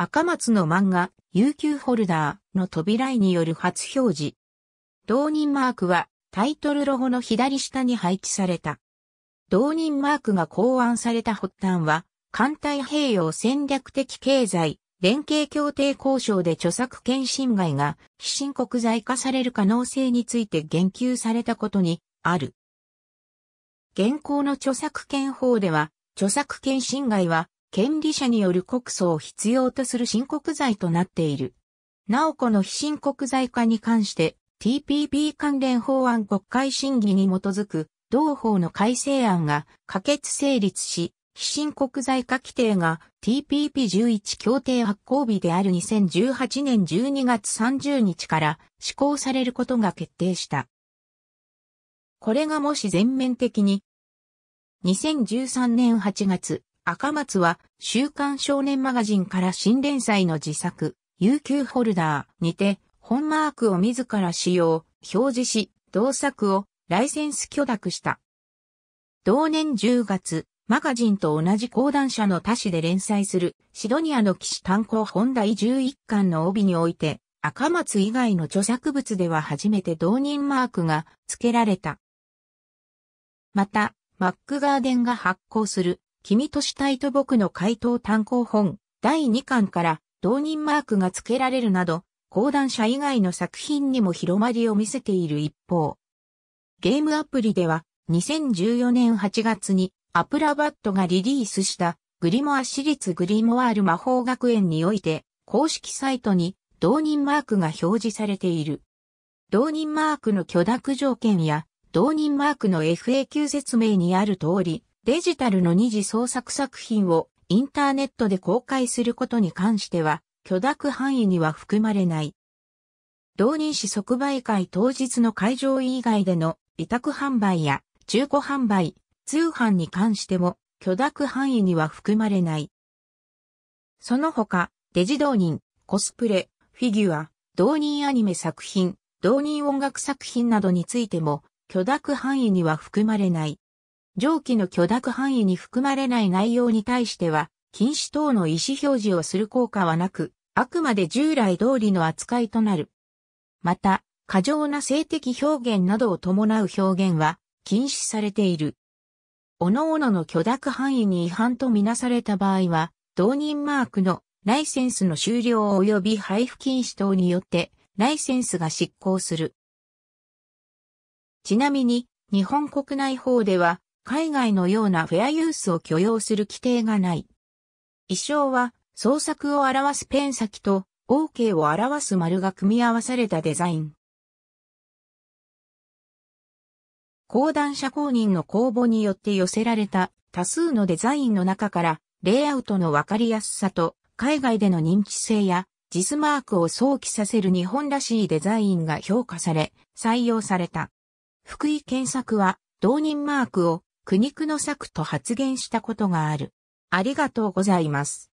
赤松の漫画、UQ ホルダーの扉絵による初表示。同人マークはタイトルロゴの左下に配置された。同人マークが考案された発端は、艦隊平洋戦略的経済連携協定交渉で著作権侵害が非申告罪化される可能性について言及されたことにある。現行の著作権法では、著作権侵害は権利者による告訴を必要とする申告罪となっている。なおこの非申告罪化に関して TPP 関連法案国会審議に基づく同法の改正案が可決成立し、非申告罪化規定が TPP11 協定発行日である2018年12月30日から施行されることが決定した。これがもし全面的に2013年8月赤松は、週刊少年マガジンから新連載の自作、UQ ホルダーにて、本マークを自ら使用、表示し、同作をライセンス許諾した。同年10月、マガジンと同じ講談社の他紙で連載するシドニアの騎士炭鉱本第11巻の帯において、赤松以外の著作物では初めて同人マークが付けられた。また、マックガーデンが発行する君と死体と僕の回答単行本、第2巻から、同人マークが付けられるなど、講談社以外の作品にも広まりを見せている一方、ゲームアプリでは、2014年8月に、アプラバットがリリースした、グリモア市立グリモワール魔法学園において、公式サイトに、同人マークが表示されている。同人マークの許諾条件や、同人マークの FAQ 説明にある通り、デジタルの二次創作作品をインターネットで公開することに関しては、許諾範囲には含まれない。同人誌即売会当日の会場以外での委託販売や中古販売、通販に関しても許諾範囲には含まれない。その他、デジ同人、コスプレ、フィギュア、同人アニメ作品、同人音楽作品などについても許諾範囲には含まれない。上記の許諾範囲に含まれない内容に対しては、禁止等の意思表示をする効果はなく、あくまで従来通りの扱いとなる。また、過剰な性的表現などを伴う表現は禁止されている。各々の許諾範囲に違反とみなされた場合は、同人マークのライセンスの終了及び配布禁止等によって、ライセンスが執行する。ちなみに、日本国内法では、海外のようなフェアユースを許容する規定がない。意匠は、創作を表すペン先と、OK を表す丸が組み合わされたデザイン。講談社公認の公募によって寄せられた多数のデザインの中から、レイアウトのわかりやすさと、海外での認知性や、ジスマークを想起させる日本らしいデザインが評価され、採用された。福井検索は、同人マークを苦肉の策と発言したことがある。ありがとうございます。